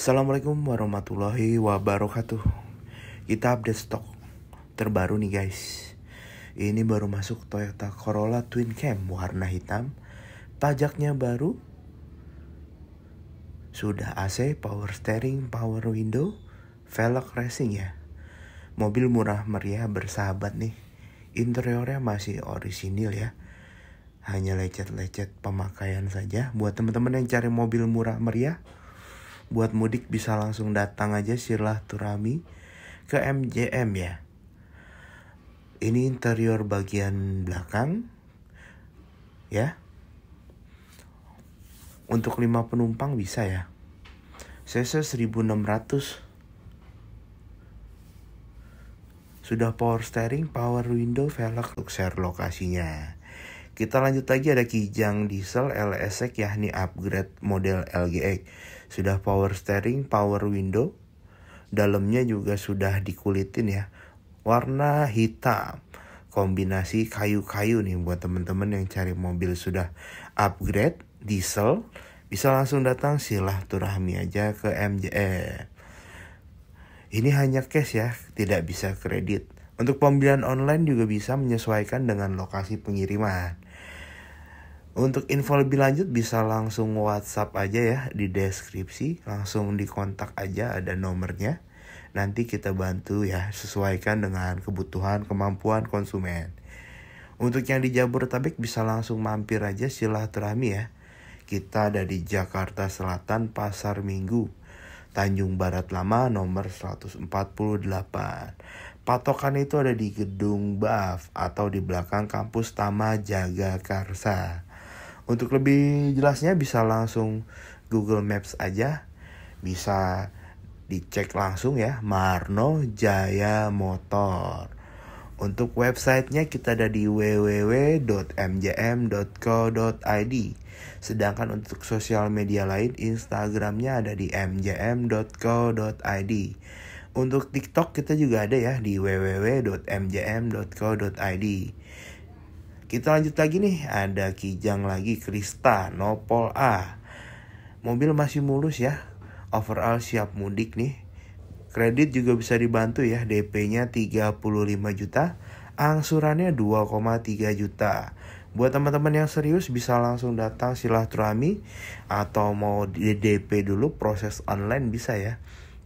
Assalamualaikum warahmatullahi wabarakatuh. Kita update stok terbaru nih guys. Ini baru masuk Toyota Corolla Twin Cam warna hitam. Pajaknya baru. Sudah AC, power steering, power window, velg racing ya. Mobil murah meriah bersahabat nih. Interiornya masih orisinil ya hanya lecet-lecet pemakaian saja buat teman-teman yang cari mobil murah meriah buat mudik bisa langsung datang aja turami ke MJM ya. Ini interior bagian belakang ya. Untuk 5 penumpang bisa ya. CC 1600. Sudah power steering, power window, velg, share lokasinya. Kita lanjut lagi ada Kijang diesel LSX e yakni upgrade model LGX. Sudah power steering, power window. Dalamnya juga sudah dikulitin ya. Warna hitam. Kombinasi kayu-kayu nih buat temen-temen yang cari mobil sudah upgrade diesel. Bisa langsung datang silaturahmi aja ke MJE. Ini hanya cash ya, tidak bisa kredit untuk pembelian online juga bisa menyesuaikan dengan lokasi pengiriman. Untuk info lebih lanjut bisa langsung WhatsApp aja ya di deskripsi, langsung dikontak aja ada nomornya. Nanti kita bantu ya sesuaikan dengan kebutuhan kemampuan konsumen. Untuk yang di Jabodetabek bisa langsung mampir aja silaturahmi ya. Kita ada di Jakarta Selatan Pasar Minggu, Tanjung Barat Lama nomor 148. Patokan itu ada di gedung BAF atau di belakang kampus Tama Jaga Karsa. Untuk lebih jelasnya bisa langsung Google Maps aja. Bisa dicek langsung ya Marno Jaya Motor. Untuk websitenya kita ada di www.mjm.co.id. Sedangkan untuk sosial media lain Instagramnya ada di mjm.co.id. Untuk TikTok kita juga ada ya di www.mjm.co.id. Kita lanjut lagi nih, ada Kijang lagi Krista Nopol A. Mobil masih mulus ya. Overall siap mudik nih. Kredit juga bisa dibantu ya, DP-nya 35 juta, angsurannya 2,3 juta. Buat teman-teman yang serius bisa langsung datang silaturahmi atau mau di DP dulu proses online bisa ya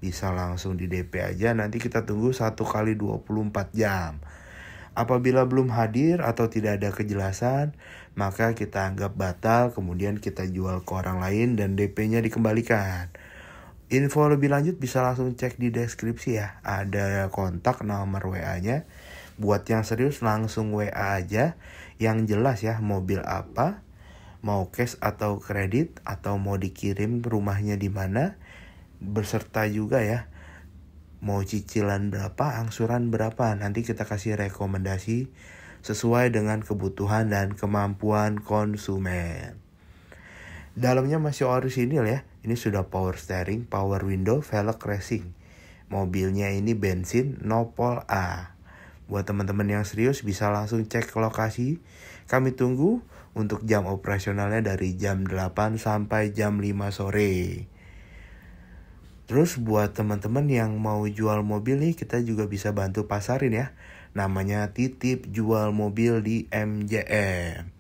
bisa langsung di DP aja nanti kita tunggu 1 kali 24 jam. Apabila belum hadir atau tidak ada kejelasan, maka kita anggap batal kemudian kita jual ke orang lain dan DP-nya dikembalikan. Info lebih lanjut bisa langsung cek di deskripsi ya. Ada kontak nomor WA-nya. Buat yang serius langsung WA aja yang jelas ya mobil apa, mau cash atau kredit atau mau dikirim rumahnya di mana berserta juga ya mau cicilan berapa, angsuran berapa. Nanti kita kasih rekomendasi sesuai dengan kebutuhan dan kemampuan konsumen. Dalamnya masih orisinil ya. Ini sudah power steering, power window, velg racing. Mobilnya ini bensin Nopol A. Buat teman-teman yang serius bisa langsung cek lokasi. Kami tunggu untuk jam operasionalnya dari jam 8 sampai jam 5 sore. Terus buat teman-teman yang mau jual mobil nih kita juga bisa bantu pasarin ya. Namanya titip jual mobil di MJM.